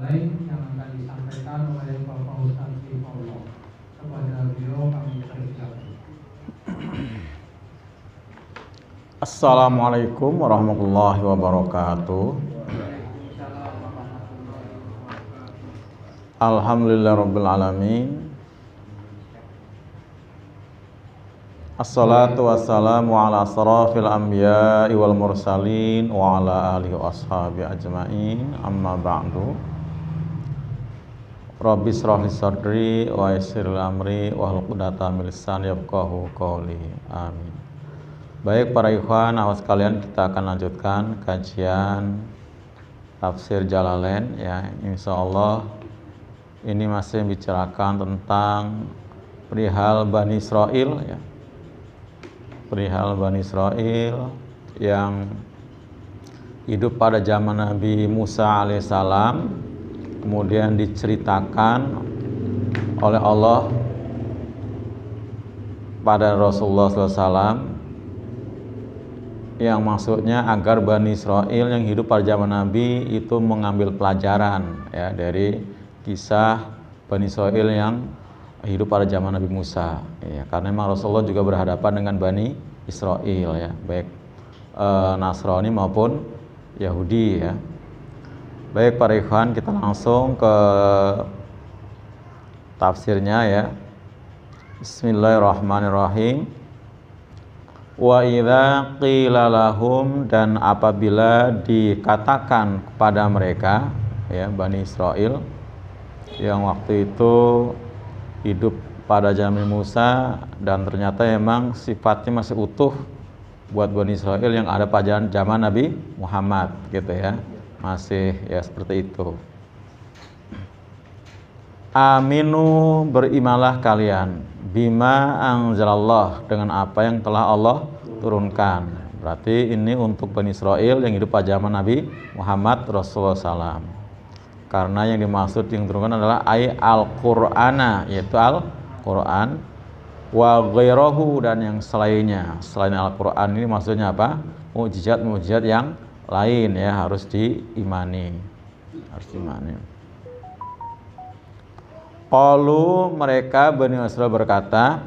lain yang akan disampaikan oleh Bapak Ustaz Paulo kepada beliau kami persilakan Assalamualaikum warahmatullahi wabarakatuh Alhamdulillah Rabbil Alamin Assalatu wassalamu ala asrafil anbiya wal mursalin wa ala alihi wa ajma'in amma ba'du Rabbi shrah wa yassir amri wa hlqudata min lisani yafqahu Amin. Baik para ikhwan, awas kalian kita akan lanjutkan kajian tafsir Jalalain ya. Insya Allah. ini masih membicarakan tentang perihal Bani Israel ya. Perihal Bani Israel yang hidup pada zaman Nabi Musa alaihissalam kemudian diceritakan oleh Allah pada Rasulullah SAW yang maksudnya agar Bani Israel yang hidup pada zaman Nabi itu mengambil pelajaran ya dari kisah Bani Israel yang hidup pada zaman Nabi Musa ya karena memang Rasulullah juga berhadapan dengan Bani Israel ya baik e, Nasrani maupun Yahudi ya Baik para ikhwan, kita langsung ke tafsirnya ya. Bismillahirrahmanirrahim. Wa idza qila lahum dan apabila dikatakan kepada mereka ya Bani Israel yang waktu itu hidup pada zaman Musa dan ternyata emang sifatnya masih utuh buat Bani Israel yang ada pada zaman Nabi Muhammad gitu ya masih ya seperti itu Aminu berimalah kalian bima anzalallah dengan apa yang telah Allah turunkan. Berarti ini untuk Bani Israel yang hidup pada zaman Nabi Muhammad Rasulullah SAW. Karena yang dimaksud yang turunkan adalah ay al Qur'ana yaitu al Qur'an wa ghairahu dan yang selainnya. Selain al Qur'an ini maksudnya apa? Mujizat-mujizat yang lain ya harus diimani harus diimani Kalau mereka Bani Israel berkata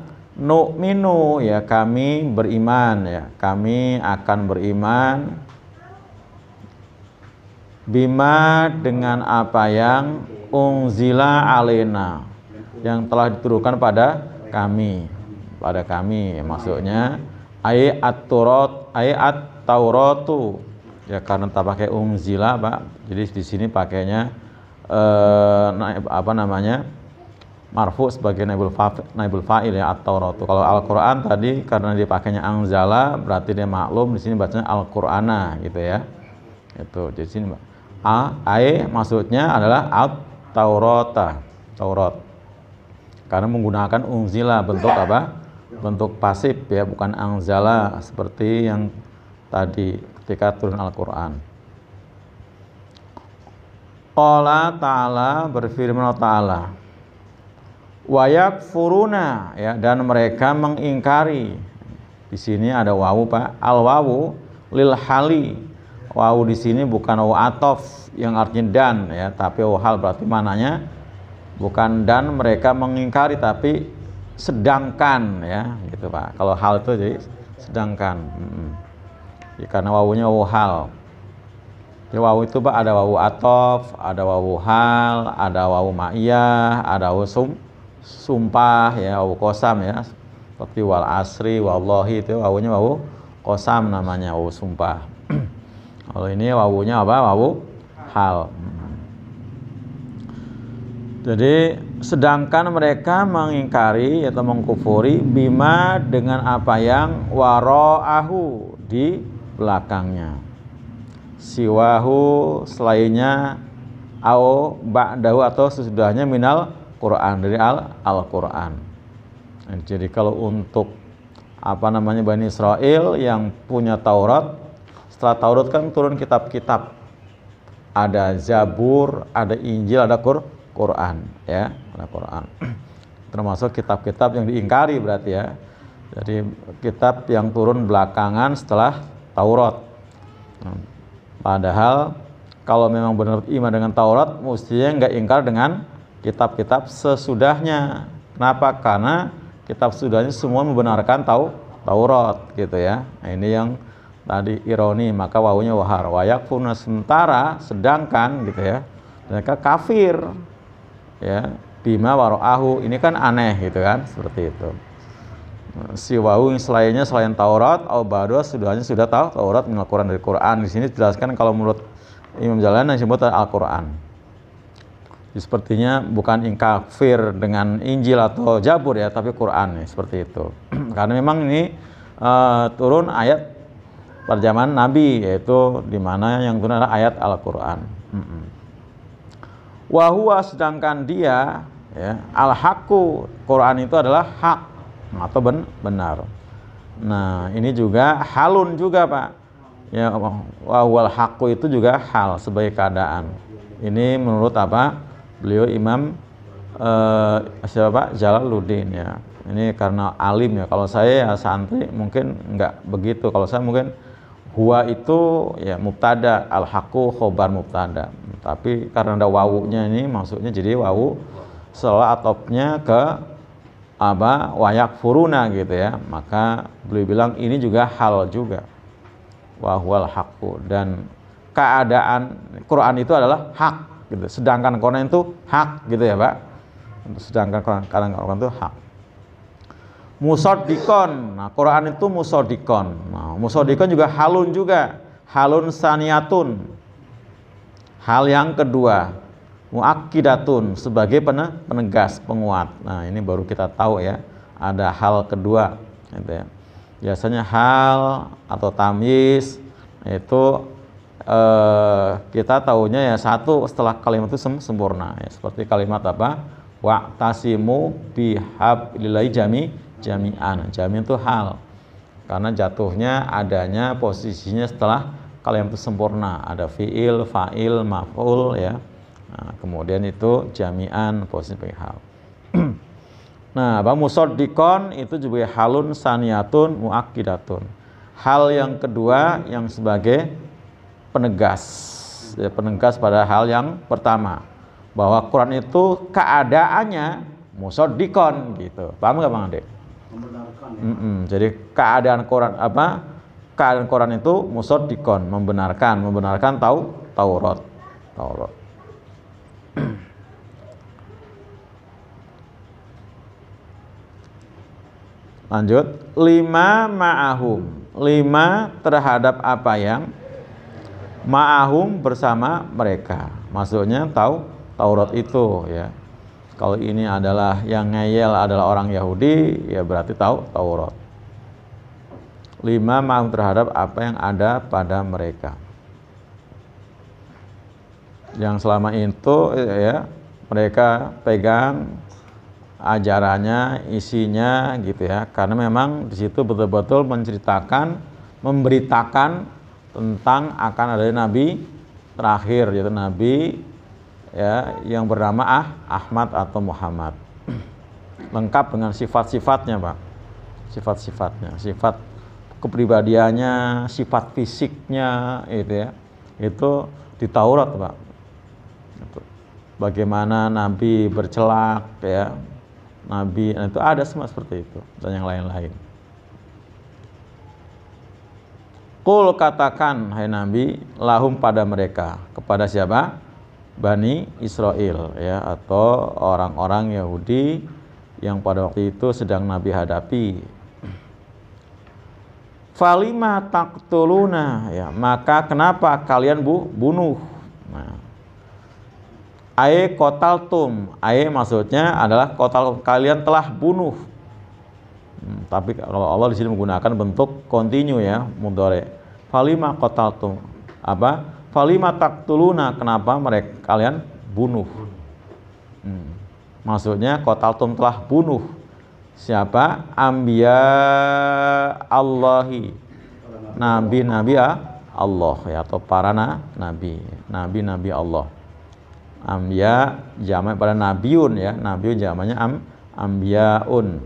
minu ya kami beriman ya kami akan beriman Bima dengan apa yang unzila alena yang telah diturunkan pada kami pada kami maksudnya ayat at ayat at-tauratu ya karena tak pakai umzila pak jadi di sini pakainya eh, apa namanya marfu sebagai naibul, fa, naibul fa'il ya atau rotu kalau Al-Quran tadi karena dia pakainya angzala berarti dia maklum di sini bacanya Al-Qur'ana gitu ya itu jadi sini pak a ae maksudnya adalah at taurota taurat karena menggunakan umzila bentuk apa bentuk pasif ya bukan angzala seperti yang tadi ketika turun Al-Quran. Qala ta'ala berfirman ta'ala Wayak furuna ya dan mereka mengingkari di sini ada wawu pak al wawu lil hali wawu di sini bukan wawu atof yang artinya dan ya tapi wawu hal berarti mananya bukan dan mereka mengingkari tapi sedangkan ya gitu pak kalau hal itu jadi sedangkan hmm ya, karena wawunya wawu hal jadi ya, wawu itu pak ada wawu atof ada wawu hal ada wawu ma'iyah ada wawu sum sumpah ya wawu kosam ya seperti wal asri wallahi itu wawunya wawu kosam namanya wawu sumpah kalau ini wawunya apa wawu hal jadi sedangkan mereka mengingkari atau mengkufuri bima dengan apa yang waro'ahu di belakangnya siwahu selainnya au ba'dahu atau sesudahnya minal Quran dari al al Quran nah, jadi kalau untuk apa namanya Bani Israel yang punya Taurat setelah Taurat kan turun kitab-kitab ada Zabur ada Injil ada Qur Quran ya ada Quran termasuk kitab-kitab yang diingkari berarti ya jadi kitab yang turun belakangan setelah Taurat. Hmm. Padahal kalau memang benar iman dengan Taurat, mestinya nggak ingkar dengan kitab-kitab sesudahnya. Kenapa? Karena kitab sesudahnya semua membenarkan tau Taurat gitu ya. Nah, ini yang tadi ironi maka wawunya wahar wayak puna sementara sedangkan gitu ya mereka kafir ya bima waro'ahu ini kan aneh gitu kan seperti itu siwahu selainnya selain Taurat al badu sudahnya sudah tahu Taurat min Al-Qur'an dari Quran. Di sini dijelaskan kalau menurut Imam Jalan yang disebut Al-Qur'an. Sepertinya bukan ingkafir dengan Injil atau Jabur ya, tapi Quran ya, seperti itu. Karena memang ini uh, turun ayat pada zaman Nabi yaitu di mana yang turun adalah ayat Al-Qur'an. Hmm. Wahwa sedangkan dia ya, al haku Quran itu adalah hak atau ben benar. Nah, ini juga halun juga, Pak. Ya, wawal haqqu itu juga hal sebagai keadaan. Ini menurut apa? Beliau Imam eh, siapa Pak? Jalaluddin ya. Ini karena alim ya. Kalau saya ya santri mungkin nggak begitu. Kalau saya mungkin huwa itu ya mubtada, al haqqu khobar mubtada. Tapi karena ada wawunya ini maksudnya jadi wawu setelah atopnya ke apa wayak furuna gitu ya maka beliau bilang ini juga hal juga wahwal hakku dan keadaan Quran itu adalah hak gitu sedangkan Quran itu hak gitu ya pak sedangkan Quran, Quran, Quran itu hak musodikon nah Quran itu musodikon nah, musodikon juga halun juga halun saniyatun hal yang kedua muakidatun sebagai penegas penguat. Nah, ini baru kita tahu ya, ada hal kedua gitu ya. Biasanya hal atau tamis itu eh, kita tahunya ya satu setelah kalimat itu sempurna ya. Seperti kalimat apa? Wa'tasimu lillahi jami jami'an. Jami itu hal. Karena jatuhnya adanya posisinya setelah kalimat itu sempurna, ada fiil, fa'il, maf'ul ya Nah, kemudian itu jami'an positif hal. nah, bang musodikon itu juga halun saniyatun muakkidatun. Hal yang kedua yang sebagai penegas ya, penegas pada hal yang pertama bahwa Quran itu keadaannya musodikon gitu paham nggak bang Ade? Mm -mm. Jadi keadaan Quran apa? Keadaan Quran itu musodikon membenarkan membenarkan tahu Taurat Taurat. Lanjut, lima ma'ahum. Lima terhadap apa yang ma'ahum bersama mereka. Maksudnya tahu Taurat itu ya. Kalau ini adalah yang ngeyel adalah orang Yahudi, ya berarti tahu Taurat. Lima ma'ahum terhadap apa yang ada pada mereka yang selama itu ya, ya mereka pegang ajarannya, isinya gitu ya. Karena memang di situ betul-betul menceritakan, memberitakan tentang akan ada nabi terakhir yaitu nabi ya yang bernama ah, Ahmad atau Muhammad. Lengkap dengan sifat-sifatnya, Pak. Sifat-sifatnya, sifat kepribadiannya, sifat fisiknya itu ya. Itu di Taurat, Pak bagaimana Nabi bercelak ya Nabi nah, itu ada semua seperti itu dan yang lain-lain Kul katakan hai Nabi lahum pada mereka kepada siapa Bani Israel ya atau orang-orang Yahudi yang pada waktu itu sedang Nabi hadapi Falima taktuluna ya maka kenapa kalian bu bunuh nah, Ae kotal tum, Ae maksudnya adalah kotal kalian telah bunuh. Hmm, tapi kalau Allah di sini menggunakan bentuk continue ya, mudhari. Falima tum, Apa? Falima taktuluna. Kenapa mereka kalian bunuh? Hmm. Maksudnya tum telah bunuh. Siapa? Ambia Allahi. Nabi-nabi ah, Allah ya atau para nabi, nabi-nabi Allah. Ambia jamak pada nabiun ya. Nabiun jamaknya am ambiaun.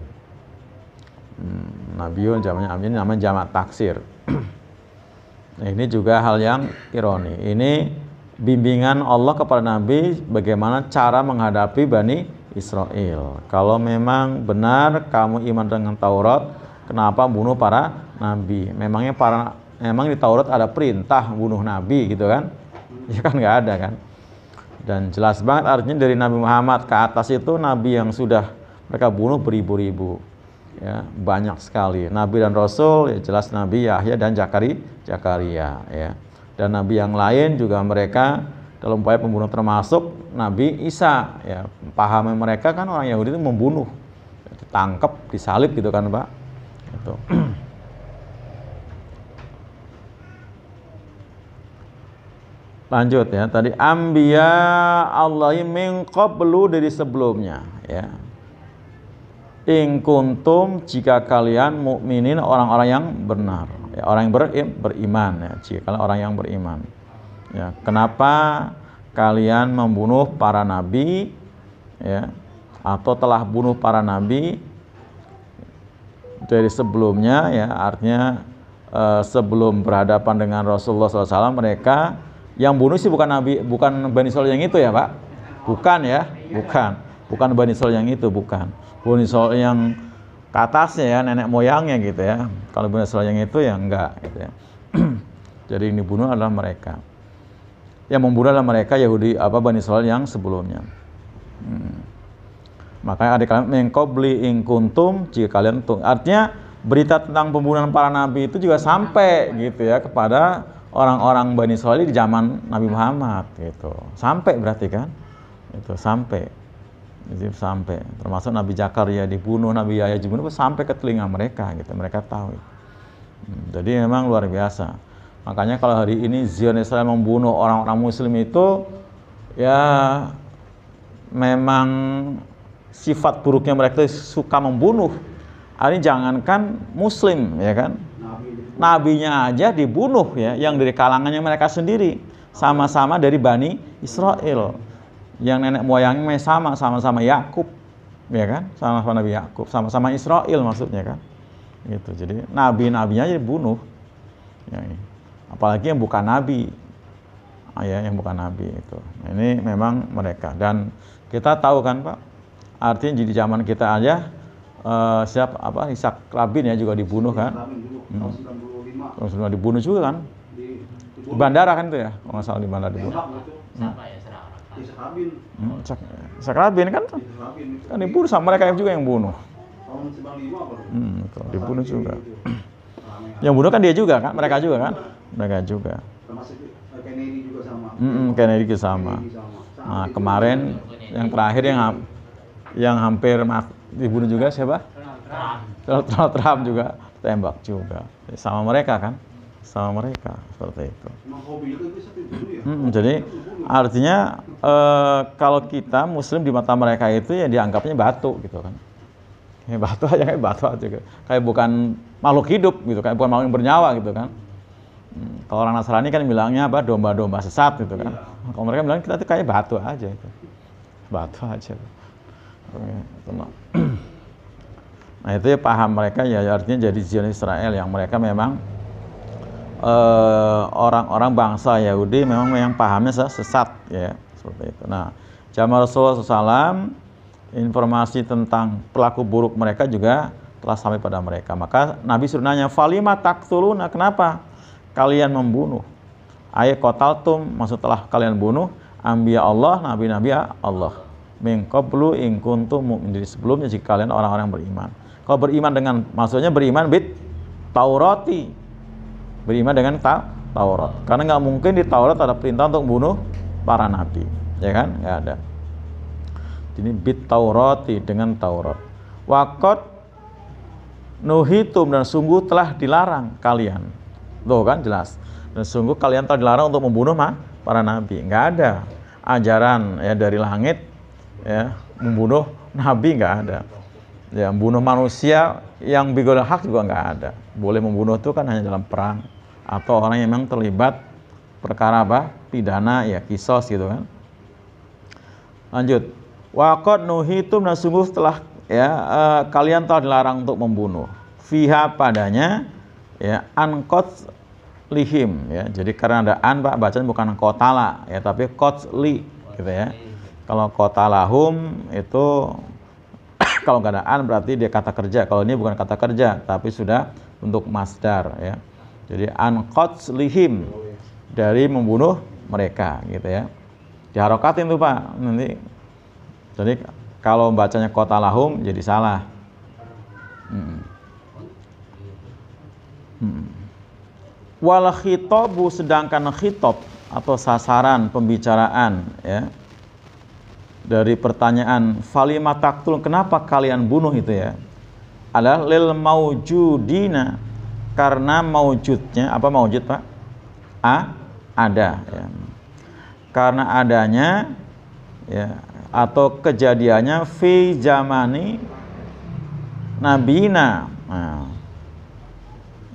Hmm, nabiun jamaknya ambiun namanya jamak taksir. nah, ini juga hal yang ironi. Ini bimbingan Allah kepada Nabi bagaimana cara menghadapi Bani Israel. Kalau memang benar kamu iman dengan Taurat, kenapa bunuh para nabi? Memangnya para memang di Taurat ada perintah bunuh nabi gitu kan? Ya kan nggak ada kan? Dan jelas banget artinya dari Nabi Muhammad ke atas itu Nabi yang sudah mereka bunuh beribu-ribu. Ya, banyak sekali. Nabi dan Rasul, ya jelas Nabi Yahya dan Jakari Jakaria Ya. Dan Nabi yang lain juga mereka dalam upaya pembunuh termasuk Nabi Isa. Ya, pahamnya mereka kan orang Yahudi itu membunuh, ya, ditangkap, disalib gitu kan Pak. itu Lanjut ya, tadi ambia Allahi mengkop belu dari sebelumnya ya. ingkuntum tum jika kalian mukminin orang-orang yang benar, ya, orang yang ber, beriman ya, jika kalian orang yang beriman. Ya, kenapa kalian membunuh para nabi ya atau telah bunuh para nabi dari sebelumnya ya artinya eh, sebelum berhadapan dengan Rasulullah SAW mereka yang bunuh sih bukan Nabi, bukan Bani Sol yang itu ya, Pak? Bukan ya, bukan. Bukan Bani Sol yang itu, bukan. Bani Sol yang ke atasnya ya, nenek moyangnya gitu ya. Kalau Bani Sol yang itu ya enggak gitu ya. Jadi ini bunuh adalah mereka. Yang membunuh adalah mereka Yahudi apa Bani Sol yang sebelumnya. Hmm. Makanya ada kalian mengkobli ingkuntum jika kalian tung. Artinya berita tentang pembunuhan para nabi itu juga sampai gitu ya kepada orang-orang Bani Soli di zaman Nabi Muhammad gitu. Sampai berarti kan? Itu sampai. Jadi sampai termasuk Nabi Zakaria dibunuh, Nabi Yahya dibunuh sampai ke telinga mereka gitu. Mereka tahu. Hmm, jadi memang luar biasa. Makanya kalau hari ini Zionis Israel membunuh orang-orang muslim itu ya memang sifat buruknya mereka itu suka membunuh. Ini jangankan muslim ya kan, nabinya aja dibunuh ya yang dari kalangannya mereka sendiri sama-sama dari Bani Israel yang nenek moyangnya sama sama-sama Yakub ya kan sama-sama Nabi Yakub sama-sama Israel maksudnya kan gitu jadi nabi-nabinya jadi bunuh ya, ini. Ya. apalagi yang bukan nabi ah, ya yang bukan nabi itu nah, ini memang mereka dan kita tahu kan pak artinya jadi zaman kita aja uh, siap apa Ishak Rabin ya juga dibunuh kan hmm. tahun hmm. 95 dibunuh juga kan di, bandara kan itu ya kalau nggak salah di bandara dibunuh hmm. ya hmm. Ishak Rabin kan kan dibunuh sama mereka juga yang bunuh hmm, kalau dibunuh juga yang bunuh kan dia juga kan mereka juga kan mereka juga eh, Kennedy juga sama mm Kennedy juga sama nah kemarin yang terakhir yang yang hampir dibunuh juga siapa? Donald Trump. Donald Trump juga tembak juga. Sama mereka kan? Sama mereka seperti itu. Hmm, jadi artinya e, kalau kita Muslim di mata mereka itu ya dianggapnya batu gitu kan? Ya, batu aja kayak batu aja gitu. Kayak bukan makhluk hidup gitu kan, bukan makhluk yang bernyawa gitu kan. Hmm, kalau orang Nasrani kan bilangnya apa domba-domba sesat gitu kan. Iya. Kalau mereka bilang kita tuh kayak batu aja itu. Batu aja. Gitu. Nah itu ya paham mereka ya, ya artinya jadi Zion Israel yang mereka memang eh, orang-orang eh, bangsa Yahudi memang yang pahamnya sesat ya seperti itu. Nah zaman Rasulullah SAW informasi tentang pelaku buruk mereka juga telah sampai pada mereka. Maka Nabi suruh nanya, Falima taktuluna, kenapa kalian membunuh? Ayat kotaltum, maksud telah kalian bunuh, ambil Allah, nabi-nabi Allah min perlu in menjadi sebelumnya jika kalian orang-orang beriman. Kalau beriman dengan maksudnya beriman bit Taurati. Beriman dengan ta Taurat. Karena nggak mungkin di Taurat ada perintah untuk bunuh para nabi, ya kan? Nggak ada. Ini bit Taurati dengan Taurat. Wakot nuhitum dan sungguh telah dilarang kalian. Tuh kan jelas. Dan sungguh kalian telah dilarang untuk membunuh mah para nabi. Nggak ada ajaran ya dari langit ya membunuh nabi nggak ada ya membunuh manusia yang bigol hak juga nggak ada boleh membunuh itu kan hanya dalam perang atau orang yang memang terlibat perkara apa pidana ya kisos gitu kan lanjut wakot nuhitum dan sungguh telah ya eh, kalian telah dilarang untuk membunuh fiha padanya ya ankot lihim ya jadi karena ada an pak bacaan bukan kotala ya tapi kotli li gitu ya kalau kota lahum itu kalau nggak ada an berarti dia kata kerja. Kalau ini bukan kata kerja tapi sudah untuk masdar ya. Jadi an lihim dari membunuh mereka gitu ya. Diharokatin tuh Pak nanti. Jadi kalau bacanya kota lahum jadi salah. Hmm. Hmm. Wal khitobu sedangkan khitob atau sasaran pembicaraan ya dari pertanyaan falima taktul kenapa kalian bunuh itu ya adalah lil maujudina karena maujudnya apa maujud Pak a ada ya. karena adanya ya atau kejadiannya fi zamani nabina nah,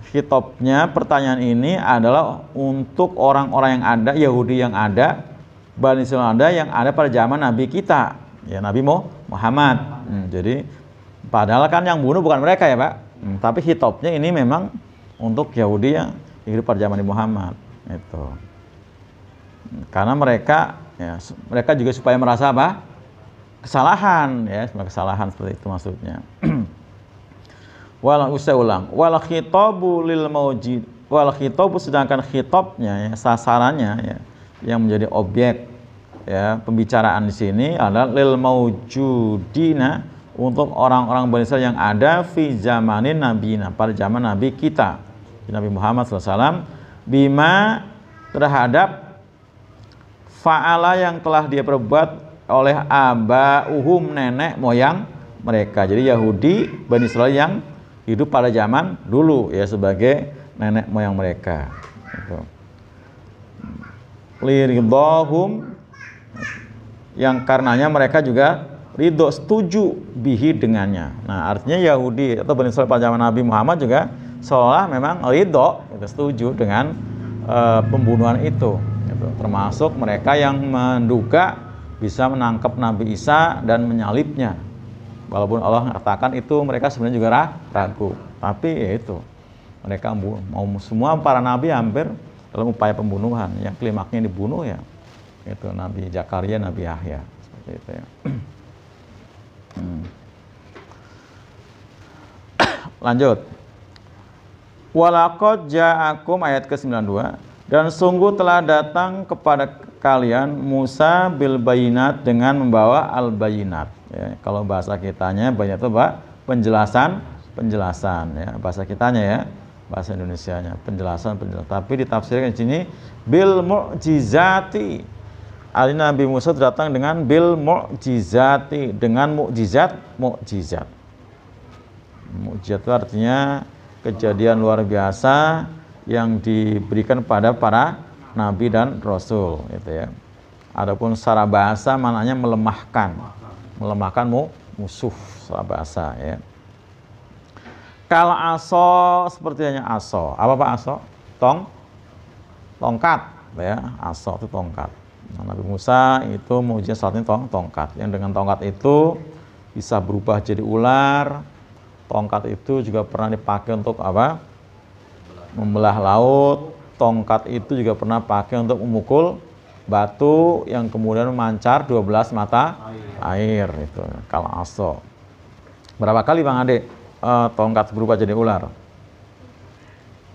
hitopnya pertanyaan ini adalah untuk orang-orang yang ada Yahudi yang ada Bani Israel ada yang ada pada zaman Nabi kita, ya Nabi Muhammad. Hmm, jadi padahal kan yang bunuh bukan mereka ya Pak, hmm, tapi hitopnya ini memang untuk Yahudi yang hidup pada zaman Nabi Muhammad itu. Hmm, karena mereka ya mereka juga supaya merasa apa? kesalahan ya, kesalahan seperti itu maksudnya. Walau usai ulang. Wal khitabu lil maujid. Wal khitabu sedangkan khitabnya ya, sasarannya ya yang menjadi objek ya pembicaraan di sini adalah lil maujudina untuk orang-orang Bani yang ada fi zamanin nah, pada zaman nabi kita Nabi Muhammad SAW bima terhadap faala yang telah dia perbuat oleh aba uhum, nenek moyang mereka jadi Yahudi Bani Israel yang hidup pada zaman dulu ya sebagai nenek moyang mereka liridahum yang karenanya mereka juga ridho setuju bihi dengannya. Nah, artinya Yahudi atau Bani Israel pada zaman Nabi Muhammad juga seolah memang ridho itu setuju dengan uh, pembunuhan itu. Gitu. Termasuk mereka yang menduga bisa menangkap Nabi Isa dan menyalibnya. Walaupun Allah mengatakan itu mereka sebenarnya juga ragu, tapi ya itu mereka mau semua para nabi hampir dalam upaya pembunuhan yang klimaknya dibunuh ya itu Nabi jakaria Nabi Yahya seperti itu ya hmm. lanjut walakot ja'akum ayat ke-92 dan sungguh telah datang kepada kalian Musa bil bayinat dengan membawa al bayinat ya, kalau bahasa kitanya banyak itu pak penjelasan penjelasan ya bahasa kitanya ya bahasa Indonesianya penjelasan penjelasan tapi ditafsirkan di sini bil mukjizati Ali Nabi Musa datang dengan bil mukjizati dengan mukjizat mukjizat mukjizat artinya kejadian luar biasa yang diberikan pada para nabi dan rasul gitu ya adapun secara bahasa maknanya melemahkan melemahkan mu, musuh secara bahasa ya kalau aso seperti hanya aso. Apa pak aso? Tong, tongkat, ya. Aso itu tongkat. Nah, Nabi Musa itu mujizat saatnya tong, tongkat. Yang dengan tongkat itu bisa berubah jadi ular. Tongkat itu juga pernah dipakai untuk apa? Membelah laut. Tongkat itu juga pernah pakai untuk memukul batu yang kemudian memancar 12 mata air, air itu kalau aso. Berapa kali Bang Ade? uh, tongkat berupa jadi ular?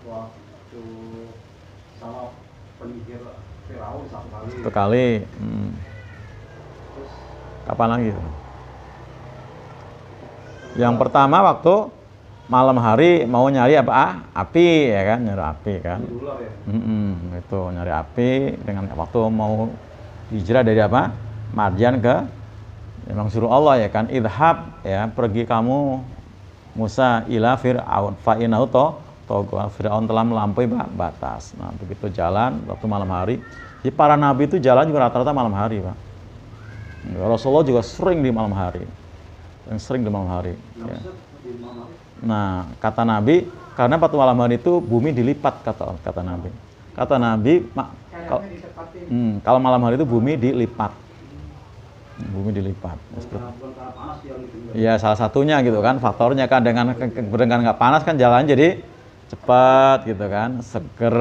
Waktu satu kali. Hmm. Kapan lagi? Yang pertama waktu malam hari mau nyari apa? Ah, api ya kan, nyari api kan. Ular ya. Hmm, itu nyari api dengan waktu mau hijrah dari apa? Madian ke memang suruh Allah ya kan idhab ya pergi kamu Musa ila Fir'aun fa to togo Fir'aun telah melampaui batas nah begitu jalan waktu malam hari jadi para nabi itu jalan juga rata-rata malam hari pak ya, Rasulullah juga sering di malam hari yang sering di malam hari ya. nah kata nabi karena waktu malam hari itu bumi dilipat kata kata nabi kata nabi mak, kalau, hmm, kalau malam hari itu bumi dilipat bumi dilipat. Iya salah satunya gitu kan faktornya kan dengan dengan nggak panas kan jalan jadi cepat gitu kan seger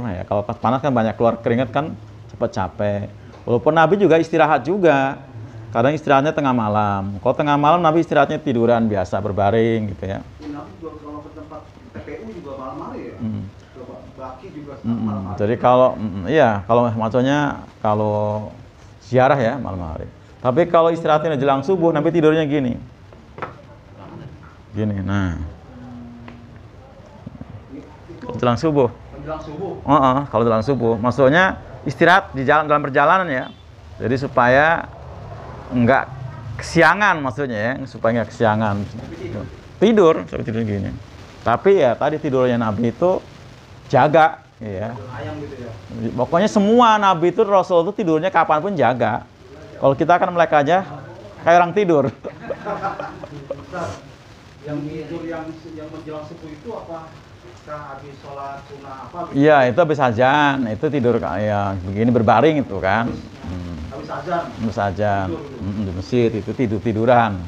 nah, ya kalau pas panas kan banyak keluar keringat kan cepat capek. Walaupun Nabi juga istirahat juga. Kadang istirahatnya tengah malam. Kalau tengah malam Nabi istirahatnya tiduran biasa berbaring gitu ya. Hmm. Jadi kalau iya kalau maksudnya kalau ziarah ya malam hari. Tapi kalau istirahatnya jelang subuh, nanti tidurnya gini. Gini, nah. Jelang subuh. Jelang subuh. Uh -uh, kalau jelang subuh, maksudnya istirahat di jalan dalam perjalanan ya. Jadi supaya enggak kesiangan maksudnya ya, supaya enggak kesiangan. Tidur, sampai tidur gini. Tapi ya tadi tidurnya Nabi itu jaga, ya. Ayam gitu ya. Pokoknya semua Nabi itu Rasul itu tidurnya kapanpun jaga. Kalau kita akan melek aja kayak orang tidur. yang tidur yang yang menjelang subuh itu apa? habis sholat sunnah gitu? Iya, itu habis saja, itu tidur kayak begini berbaring itu kan. Hmm. Habis saja. Habis gitu. hmm, di masjid itu tidur tiduran.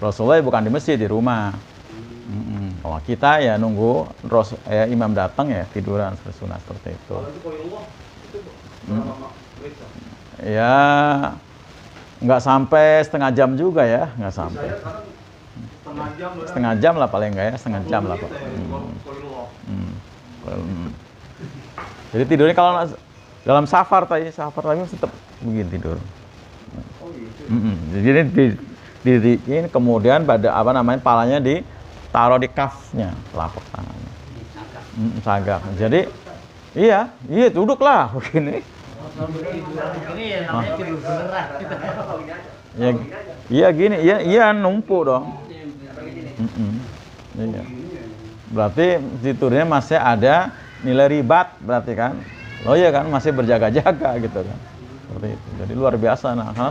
Rasulullah bukan di masjid di rumah. Hmm. hmm. Kalau kita ya nunggu Ros, ya, imam datang ya tiduran sunnah seperti itu. Kalau itu ya Allah, itu hmm. Ya, nggak sampai setengah jam juga ya, nggak sampai. Setengah jam, lah paling enggak ya, setengah jam lah gitu pak. Ya, hmm. hmm. Hmm. Jadi tidurnya kalau dalam safar tadi, safar tadi tetap begini tidur. Oh, iya, iya. Jadi di, di, ini kemudian pada apa namanya palanya ditaruh di kafnya lapak tangannya. sagak. Jadi iya, iya duduklah begini. Ya, iya gini, iya iya numpuk dong. Mm -mm. Iya. Berarti fiturnya masih ada nilai ribat berarti kan? Oh iya kan masih berjaga-jaga gitu kan. Seperti itu. Jadi luar biasa nah. Karena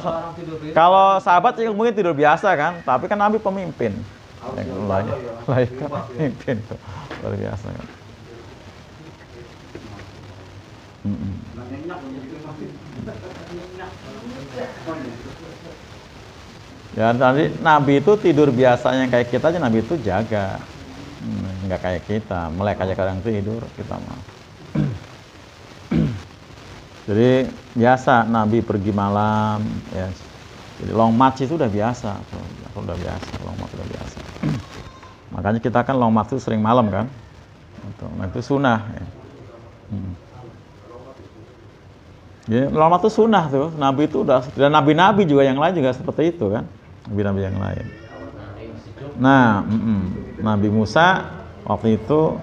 kalau sahabat sih mungkin tidur biasa kan, tapi kan Nabi pemimpin. Yang lain ya. ya. pemimpin Luar biasa kan. Mm -mm. Ya nanti Nabi itu tidur biasanya kayak kita aja Nabi itu jaga, hmm, nggak kayak kita. Melek aja kadang tidur kita mah. Jadi biasa Nabi pergi malam, ya. Jadi long march itu udah biasa, tuh. udah biasa, long march sudah biasa. Makanya kita kan long march itu sering malam kan, itu, nah, itu sunnah. Ya. Hmm. Ya, lama itu sunnah tuh. Nabi itu udah dan nabi-nabi juga yang lain juga seperti itu kan. Nabi-nabi yang lain. Nah, mm -mm. Nabi Musa waktu itu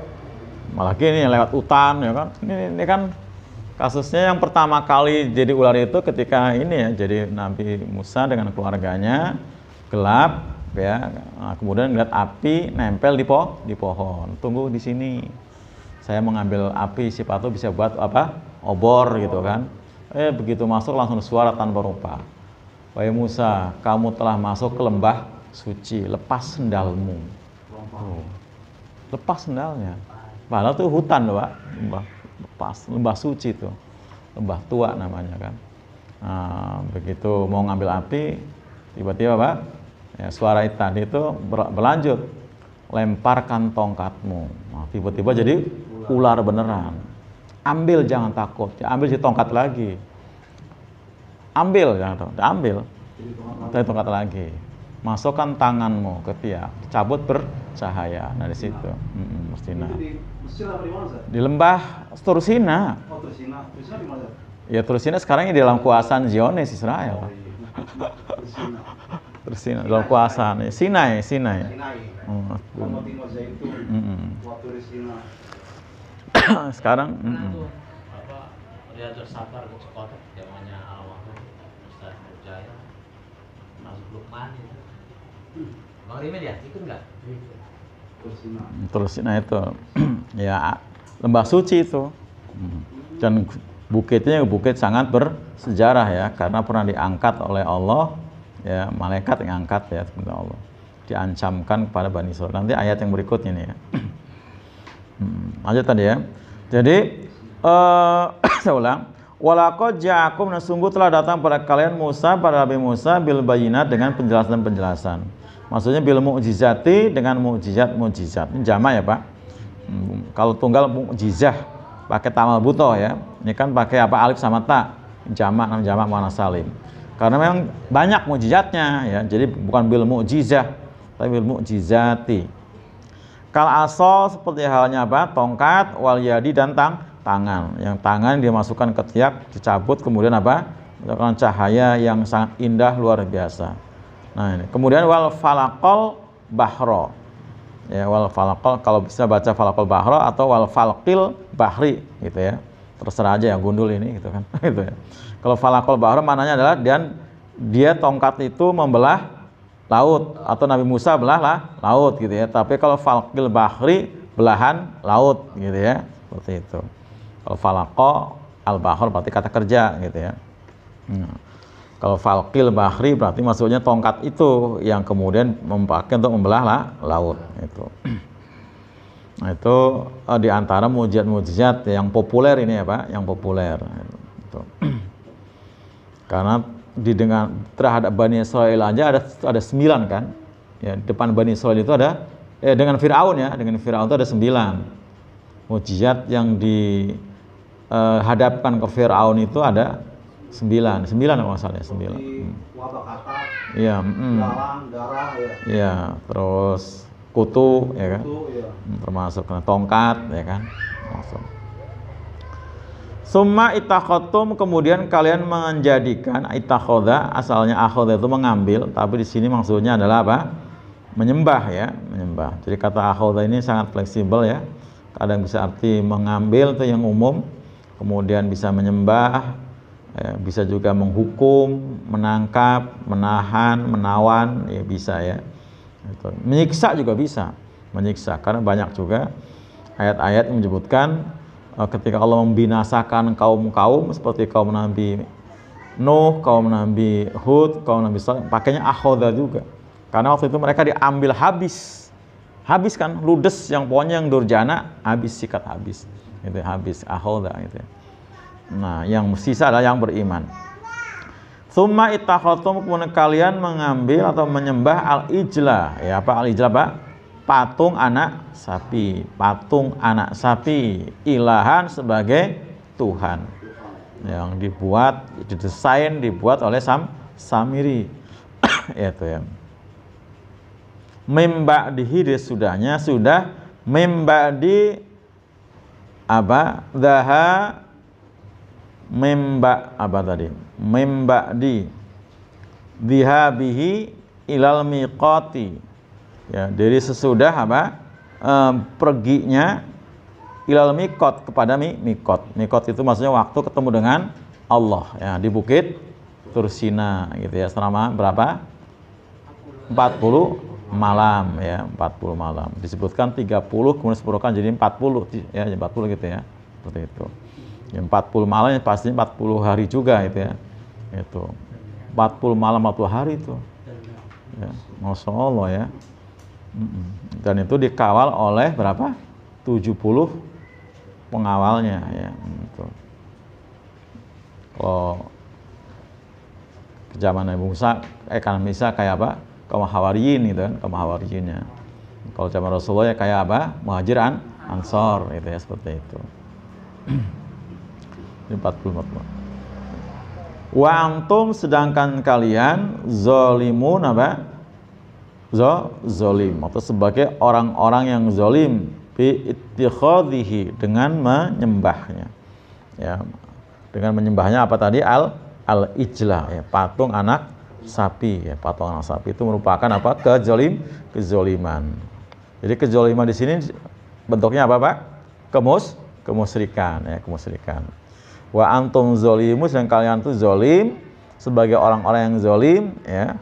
malah gini lewat hutan ya kan. Ini, ini kan kasusnya yang pertama kali jadi ular itu ketika ini ya jadi Nabi Musa dengan keluarganya gelap ya nah, kemudian lihat api nempel di pohon, di pohon tunggu di sini saya mengambil api siapa tuh bisa buat apa obor gitu kan Eh begitu masuk langsung suara tanpa rupa. Wahai Musa, kamu telah masuk ke lembah suci, lepas sendalmu. Lepas sendalnya. Padahal tuh hutan loh, Pak. Lembah, lepas, lembah suci tuh. Lembah tua namanya kan. Nah, begitu mau ngambil api, tiba-tiba Pak, ya, suara itu tadi itu berlanjut. Lemparkan tongkatmu. tiba nah, tiba-tiba jadi ular beneran ambil jangan takut ya, ambil si tongkat lagi ambil jangan takut ambil dari tongkat lagi masukkan tanganmu ke tiang cabut bercahaya nah di situ mestina di, lembah Turusina oh, ya Turusina sekarang ini dalam kuasaan Zionis Israel oh, iya. dalam kuasa Sinai Sinai, Sinai. Hmm, Hmm. Sinai sekarang mm -mm. Terus nah itu ya lembah suci itu mm-hmm. dan bukitnya ya bukit sangat bersejarah ya karena pernah diangkat oleh Allah ya malaikat yang angkat ya Allah diancamkan kepada Bani Israel nanti ayat yang berikutnya nih ya Hmm, lanjut tadi ya. Jadi eh saya ulang. Walakot ja'akum dan sungguh telah datang pada kalian Musa pada Nabi Musa bil bayinat dengan penjelasan-penjelasan. Maksudnya bil mujizati dengan mujizat-mujizat. Ini jama ya, Pak. Hmm, kalau tunggal mujizah pakai tamal buto ya. Ini kan pakai apa alif sama ta. Jama nam jama mana salim. Karena memang banyak mujizatnya ya. Jadi bukan bil mujizah tapi bil mujizati. Kal asol seperti halnya apa? Tongkat, wal yadi dan tang tangan. Yang tangan dimasukkan ke tiap, dicabut kemudian apa? Dengan cahaya yang sangat indah luar biasa. Nah, ini. kemudian wal falakol bahro. Ya, wal falakol kalau bisa baca falakol bahro atau wal falqil bahri gitu ya. Terserah aja yang gundul ini gitu kan. gitu ya. Kalau falakol bahro mananya adalah dan dia tongkat itu membelah laut atau Nabi Musa belah lah, laut gitu ya. Tapi kalau falqil bahri belahan laut gitu ya. Seperti itu. Kalau Falakoh al bahr berarti kata kerja gitu ya. Hmm. Kalau falqil bahri berarti maksudnya tongkat itu yang kemudian memakai untuk membelah lah, laut itu. Nah, itu eh, di antara mujizat-mujizat yang populer ini ya Pak, yang populer. Karena di dengan terhadap Bani Israel aja ada ada sembilan kan ya depan Bani Israel itu ada eh, dengan Firaun ya dengan Firaun itu ada sembilan mujizat yang di eh, ke Firaun itu ada sembilan sembilan kalau masalahnya sembilan hmm. Iya, hmm. darah, ya. ya terus kutu ya kan kutu, ya. termasuk tongkat ya kan masuk Summa itakhotum kemudian kalian menjadikan itakhoda asalnya akhoda itu mengambil tapi di sini maksudnya adalah apa? Menyembah ya, menyembah. Jadi kata akhoda ini sangat fleksibel ya. Kadang bisa arti mengambil itu yang umum, kemudian bisa menyembah, ya, bisa juga menghukum, menangkap, menahan, menawan, ya bisa ya. Menyiksa juga bisa, menyiksa karena banyak juga ayat-ayat menyebutkan Eh, ketika Allah membinasakan kaum-kaum seperti kaum Nabi Nuh, kaum Nabi Hud, kaum Nabi Saleh, pakainya ahoda juga. Karena waktu itu mereka diambil habis. Habis kan, ludes yang pohonnya yang durjana, habis sikat habis. Itu ya, habis ahoda itu. Ya. Nah, yang sisa adalah yang beriman. Summa itakhatum kemudian kalian mengambil atau menyembah al-ijla. Ya, apa al-ijla, Pak? patung anak sapi, patung anak sapi, ilahan sebagai Tuhan yang dibuat, didesain, dibuat oleh Sam Samiri. Itu ya. Memba dihiri sudahnya sudah memba di apa daha memba apa tadi memba di dihabihi ilal miqati ya dari sesudah apa um, perginya ilal mikot kepada mi, mikot mikot itu maksudnya waktu ketemu dengan Allah ya di bukit Tursina gitu ya selama berapa 40 malam ya 40 malam disebutkan 30 kemudian kan jadi 40 ya 40 gitu ya seperti itu ya, 40 malam ya, pastinya 40 hari juga gitu ya itu 40 malam 40 hari itu ya Masya Allah ya dan itu dikawal oleh berapa? 70 pengawalnya ya. Itu. Kalau ke zaman Nabi Musa, ekonomi eh, Musa kayak apa? Kaum Hawariyin gitu kan, kaum Hawariyinnya. Kalau zaman Rasulullah ya kayak apa? Muhajiran, Ansor gitu ya seperti itu. 40 40. Wa antum sedangkan kalian zalimun apa? zolim atau sebagai orang-orang yang zolim bi ittikhadhihi dengan menyembahnya ya dengan menyembahnya apa tadi al al ijla ya, patung anak sapi ya patung anak sapi itu merupakan apa kezolim kezoliman jadi kezoliman di sini bentuknya apa pak kemus kemusrikan ya kemusrikan wa antum zolimus yang kalian tuh zolim sebagai orang-orang yang zolim ya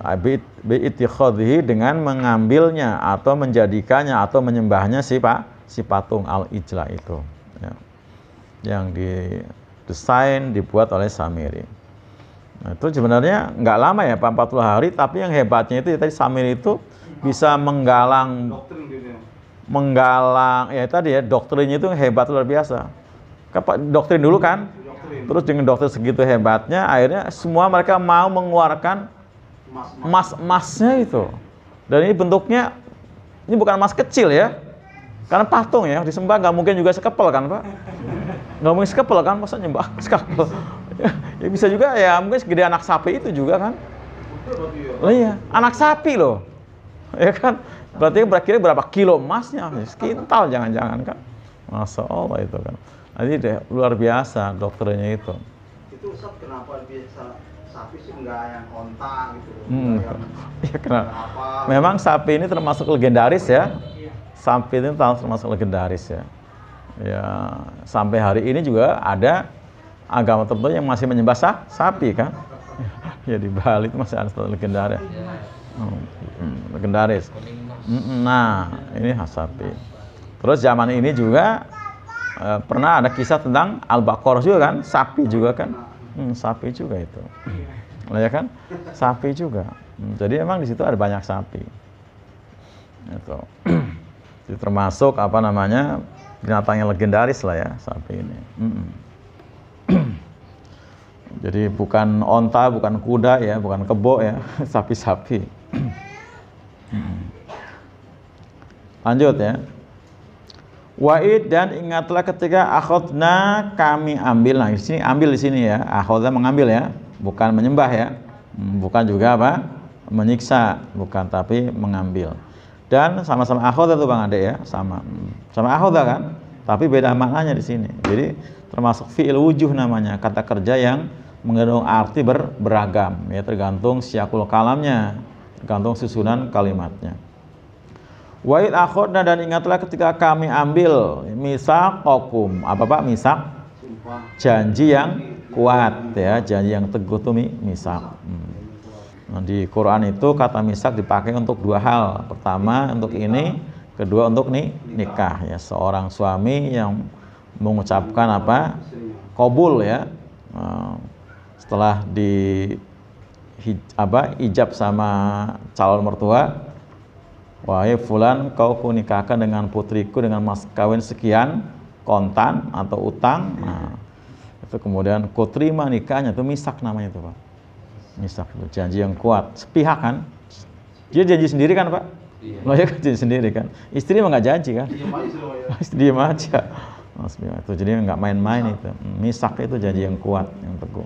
Nah, bi'itikhadhihi dengan mengambilnya atau menjadikannya atau menyembahnya si pak si patung al-ijla itu ya. yang didesain dibuat oleh Samiri nah, itu sebenarnya nggak lama ya pak 40 hari tapi yang hebatnya itu ya, tadi Samiri itu bisa menggalang gitu ya. menggalang ya tadi ya doktrinnya itu hebat luar biasa Kepa, kan, doktrin dulu kan terus dengan dokter segitu hebatnya akhirnya semua mereka mau mengeluarkan emas-emasnya itu. Dan ini bentuknya ini bukan emas kecil ya. Karena patung ya, disembah nggak mungkin juga sekepel kan, Pak? Nggak mungkin sekepel kan, masa nyembah sekepel? Ya, bisa juga ya, mungkin segede anak sapi itu juga kan? Oh iya, anak sapi loh. Ya kan? Berarti berakhir berapa kilo emasnya? Ya, Sekintal jangan-jangan kan? masa Allah itu kan. Jadi nah, deh, luar biasa dokternya itu. Itu Ustaz kenapa bisa sapi sih nggak yang kontak gitu. Hmm. Iya, kenal. Memang sapi ini termasuk legendaris ya. Sapi ini termasuk legendaris ya. Ya sampai hari ini juga ada agama tertentu yang masih menyembah sah, sapi kan. ya di Bali itu masih ada legendaris. Hmm, hmm legendaris. Hmm, hmm, nah ini khas sapi. Terus zaman ini juga eh, pernah ada kisah tentang al-baqarah juga kan, sapi juga kan. Hmm, sapi juga itu ya kan sapi juga hmm, jadi emang di situ ada banyak sapi itu jadi, termasuk apa namanya binatang yang legendaris lah ya sapi ini hmm. jadi bukan onta bukan kuda ya bukan kebo ya sapi-sapi hmm. lanjut ya Wa'id dan ingatlah ketika akhodna kami ambil. Nah, di sini ambil di sini ya. Akhodna mengambil ya bukan menyembah ya hmm, bukan juga apa menyiksa bukan tapi mengambil dan sama-sama akhoda tuh bang Ade ya sama sama akhoda kan tapi beda maknanya di sini jadi termasuk fi'il wujuh namanya kata kerja yang mengandung arti ber, beragam ya tergantung siakul kalamnya tergantung susunan kalimatnya Wa'id akhodna dan ingatlah ketika kami ambil misak kokum apa pak misak janji yang kuat ya janji yang teguh itu misak hmm. nah, di Quran itu kata misak dipakai untuk dua hal pertama untuk ini kedua untuk nih nikah ya seorang suami yang mengucapkan apa kobul ya nah, setelah di apa ijab sama calon mertua wahai fulan kau ku nikahkan dengan putriku dengan mas kawin sekian kontan atau utang nah, itu kemudian kau terima nikahnya itu misak namanya itu pak misak itu janji yang kuat sepihak kan dia janji sendiri kan pak lo ya oh, iya, janji sendiri kan istri mah nggak janji kan istri aja ya. oh, itu jadi nggak main-main itu misak itu janji yang kuat yang teguh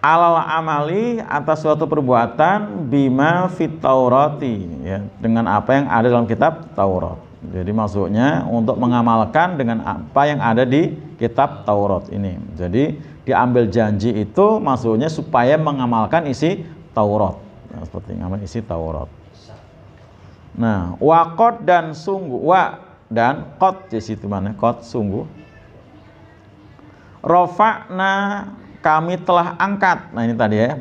alal amali atas suatu perbuatan bima fit ya dengan apa yang ada dalam kitab Taurat jadi maksudnya untuk mengamalkan dengan apa yang ada di kitab Taurat ini. Jadi diambil janji itu maksudnya supaya mengamalkan isi Taurat. Nah, seperti ngamal isi Taurat. Nah, wakot dan sungguh wa dan kot di situ mana? Kot sungguh. Rofakna kami telah angkat. Nah ini tadi ya.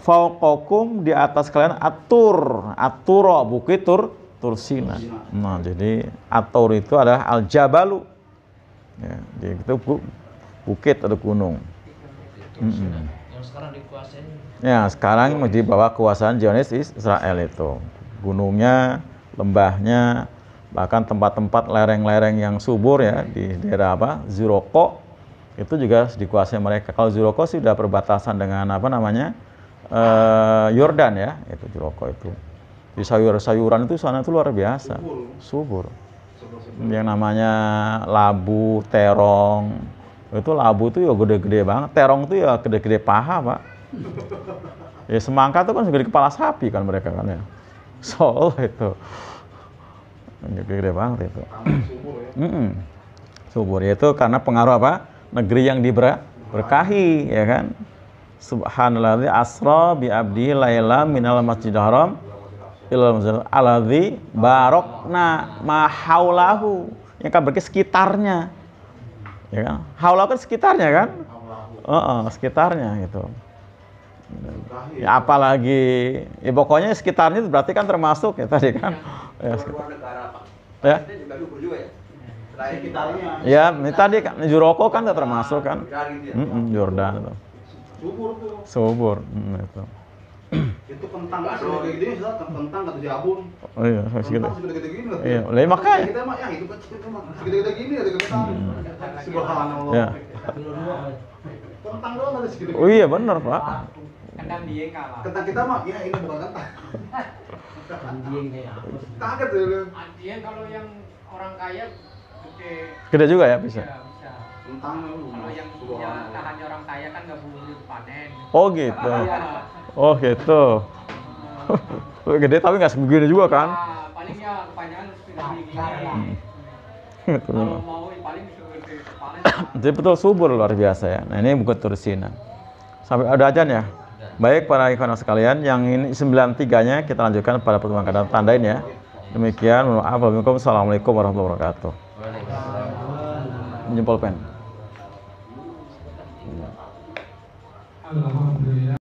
Faukokum di atas kalian atur aturo bukitur. Tursina. Nah, jadi Ator itu adalah al-jabalu. Ya, jadi itu bu, bukit atau gunung. Mm -mm. Yang sekarang Ya, sekarang menjadi bawah kekuasaan Zionis Israel itu. Gunungnya, lembahnya, bahkan tempat-tempat lereng-lereng yang subur ya di daerah apa? Ziroko itu juga dikuasai mereka. Kalau Ziroko sih sudah perbatasan dengan apa namanya? Uh, Yordan ya, itu Ziroko itu di sayur-sayuran itu sana itu luar biasa subur, yang namanya labu terong itu labu tuh ya gede-gede banget terong tuh ya gede-gede paha pak ya semangka tuh kan segede kepala sapi kan mereka kan ya soal itu gede-gede banget itu subur Mm -mm. subur itu karena pengaruh apa negeri yang diberkahi ya kan Subhanallah asra bi abdi laila minal masjidil haram ilal musdalifah alladzi barokna mahaulahu yang kan berarti sekitarnya ya kan haulahu kan sekitarnya kan uh -uh, sekitarnya gitu ya apalagi ya pokoknya sekitarnya berarti kan termasuk ya tadi kan iya. ya, ya. Ya? ya ini tadi kan Juroko kan termasuk kan mm -mm, Jordan itu subur subur mm, itu itu kentang kan segede gede gini sudah kentang kata jabun oh iya kentang gitu. segede gede gini iya lah makanya kita mah ya ah, itu kecil mah segede gede gini ada kentang hmm. subhanallah ya. kentang doang ada segede oh iya benar pak kentang dia kalah kentang kita mah ya ini bukan kentang anjing kayak apa kaget ya, dulu anjing kalau yang orang kaya gede gede juga ya bisa iya, kentang ya, kalau yang tahannya orang kaya kan nggak boleh panen oh gitu iya. Oh gitu. Gede tapi nggak segede juga kan? Nah, paling ya kepanjangan sudah gini. Kalau mau paling Jadi betul subur luar biasa ya. Nah ini bukan tursina. Sampai ada ajan ya. Baik para ikhwan sekalian, yang ini sembilan tiganya kita lanjutkan pada pertemuan kedatangan. tandain ya. Demikian, mohon maaf. Assalamualaikum warahmatullahi wabarakatuh. Menjempol pen.